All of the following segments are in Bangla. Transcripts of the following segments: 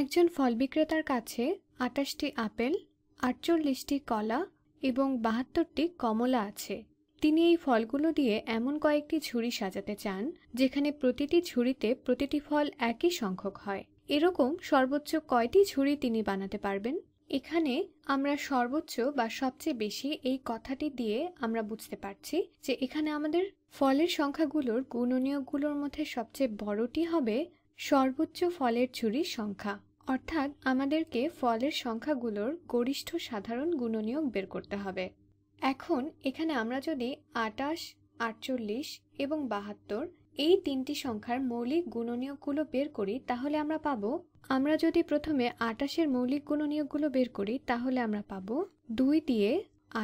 একজন ফল বিক্রেতার কাছে আটাশটি আপেল আটচল্লিশটি কলা এবং বাহাত্তরটি কমলা আছে তিনি এই ফলগুলো দিয়ে এমন কয়েকটি ঝুড়ি সাজাতে চান যেখানে প্রতিটি ঝুড়িতে প্রতিটি ফল একই সংখ্যক হয় এরকম সর্বোচ্চ কয়টি ঝুড়ি তিনি বানাতে পারবেন এখানে আমরা সর্বোচ্চ বা সবচেয়ে বেশি এই কথাটি দিয়ে আমরা বুঝতে পারছি যে এখানে আমাদের ফলের সংখ্যাগুলোর গুণনীয়গুলোর মধ্যে সবচেয়ে বড়টি হবে সর্বোচ্চ ফলের ঝুড়ির সংখ্যা অর্থাৎ আমাদেরকে ফলের সংখ্যাগুলোর গরিষ্ঠ সাধারণ গুণনীয়ক বের করতে হবে এখন এখানে আমরা যদি আটাশ আটচল্লিশ এবং বাহাত্তর এই তিনটি সংখ্যার মৌলিক গুণনীয়কগুলো বের করি তাহলে আমরা পাবো আমরা যদি প্রথমে আটাশের মৌলিক গুণনীয়কগুলো বের করি তাহলে আমরা পাবো দুই দিয়ে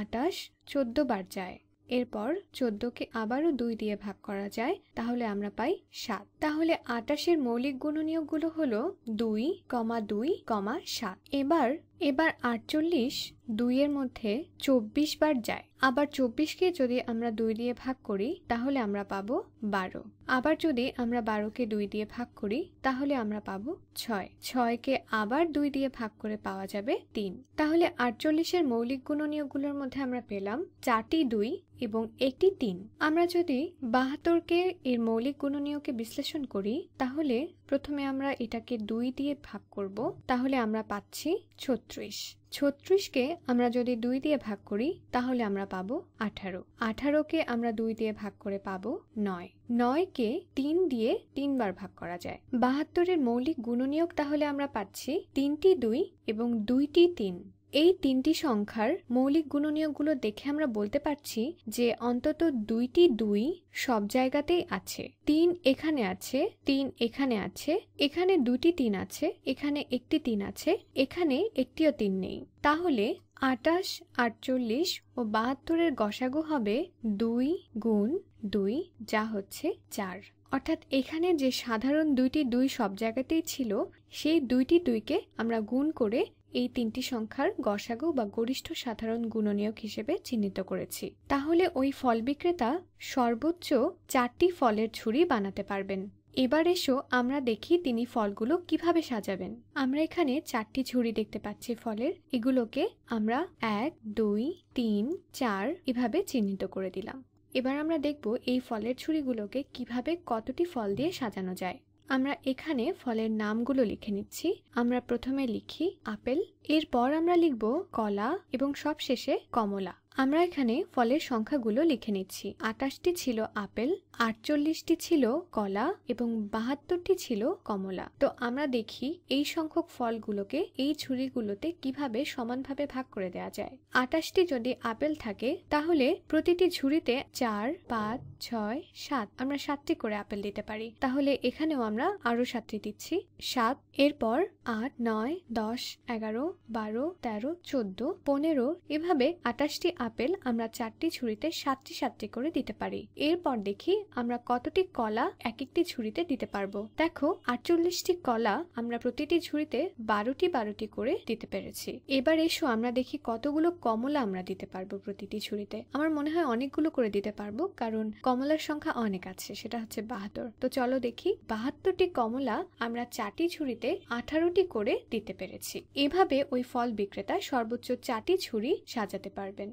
আটাশ চোদ্দ বার যায় এরপর চোদ্দকে আবারও দুই দিয়ে ভাগ করা যায় তাহলে আমরা পাই সাত তাহলে আটাশের মৌলিক গুণনীয়কগুলো হলো দুই কমা দুই কমা সাত এবার এবার আটচল্লিশ দুইয়ের মধ্যে চব্বিশ বার যায় আবার চব্বিশকে যদি আমরা দুই দিয়ে ভাগ করি তাহলে আমরা পাব বারো আবার যদি আমরা বারোকে দুই দিয়ে ভাগ করি তাহলে আমরা পাব ছয় ছয়কে আবার দুই দিয়ে ভাগ করে পাওয়া যাবে তিন তাহলে আটচল্লিশের মৌলিক গুণনীয়গুলোর মধ্যে আমরা পেলাম চারটি দুই এবং একটি তিন আমরা যদি বাহাত্তরকে এর মৌলিক গুণনীয়কে বিশ্লেষণ বিশ্লেষণ করি তাহলে প্রথমে আমরা এটাকে দুই দিয়ে ভাগ করব তাহলে আমরা পাচ্ছি ছত্রিশ ছত্রিশকে আমরা যদি দুই দিয়ে ভাগ করি তাহলে আমরা পাবো আঠারো আঠারোকে আমরা দুই দিয়ে ভাগ করে পাবো নয় নয়কে তিন দিয়ে তিনবার ভাগ করা যায় বাহাত্তরের মৌলিক গুণনীয়ক তাহলে আমরা পাচ্ছি তিনটি দুই এবং দুইটি তিন এই তিনটি সংখ্যার মৌলিক গুণনীয়কগুলো দেখে আমরা বলতে পারছি যে অন্তত দুইটি দুই সব জায়গাতেই আছে তিন এখানে আছে তিন এখানে আছে এখানে দুটি তিন আছে এখানে একটি তিন আছে এখানে একটিও তিন নেই তাহলে আটাশ আটচল্লিশ ও বাহাত্তরের গসাগু হবে দুই গুণ দুই যা হচ্ছে চার অর্থাৎ এখানে যে সাধারণ দুইটি দুই সব জায়গাতেই ছিল সেই দুইটি দুইকে আমরা গুণ করে এই তিনটি সংখ্যার গসাগু বা গরিষ্ঠ সাধারণ গুণনীয়ক হিসেবে চিহ্নিত করেছি তাহলে ওই ফল বিক্রেতা সর্বোচ্চ চারটি ফলের ঝুড়ি বানাতে পারবেন এবার এসো আমরা দেখি তিনি ফলগুলো কিভাবে সাজাবেন আমরা এখানে চারটি ঝুড়ি দেখতে পাচ্ছি ফলের এগুলোকে আমরা এক দুই তিন চার এভাবে চিহ্নিত করে দিলাম এবার আমরা দেখব এই ফলের ছুরিগুলোকে কিভাবে কতটি ফল দিয়ে সাজানো যায় আমরা এখানে ফলের নামগুলো লিখে নিচ্ছি আমরা প্রথমে লিখি আপেল এরপর আমরা লিখব কলা এবং সবশেষে কমলা আমরা এখানে ফলের সংখ্যাগুলো লিখে নিচ্ছি আটাশটি ছিল আপেল আটচল্লিশটি ছিল কলা এবং বাহাত্তরটি ছিল কমলা তো আমরা দেখি এই সংখ্যক ফলগুলোকে এই ঝুড়িগুলোতে কিভাবে সমানভাবে ভাগ করে দেওয়া যায় আটাশটি যদি আপেল থাকে তাহলে প্রতিটি ঝুড়িতে চার পাঁচ ছয় সাত আমরা সাতটি করে আপেল দিতে পারি তাহলে এখানেও আমরা আরও সাতটি দিচ্ছি সাত এরপর আট নয় দশ এগারো বারো তেরো চোদ্দ পনেরো এভাবে আটাশটি আপেল আমরা চারটি ছুরিতে সাতটি সাতটি করে দিতে পারি এরপর দেখি আমরা কতটি কলা এক একটি ছুরিতে দিতে পারবো দেখো আটচল্লিশটি কলা আমরা প্রতিটি ছুরিতে বারোটি বারোটি করে দিতে পেরেছি এবার এসো আমরা দেখি কতগুলো কমলা আমরা দিতে পারবো প্রতিটি ছুরিতে আমার মনে হয় অনেকগুলো করে দিতে পারবো কারণ কমলার সংখ্যা অনেক আছে সেটা হচ্ছে বাহাত্তর তো চলো দেখি বাহাত্তরটি কমলা আমরা চারটি ছুরিতে আঠারোটি করে দিতে পেরেছি এভাবে ওই ফল বিক্রেতা সর্বোচ্চ চাটি ছুরি সাজাতে পারবেন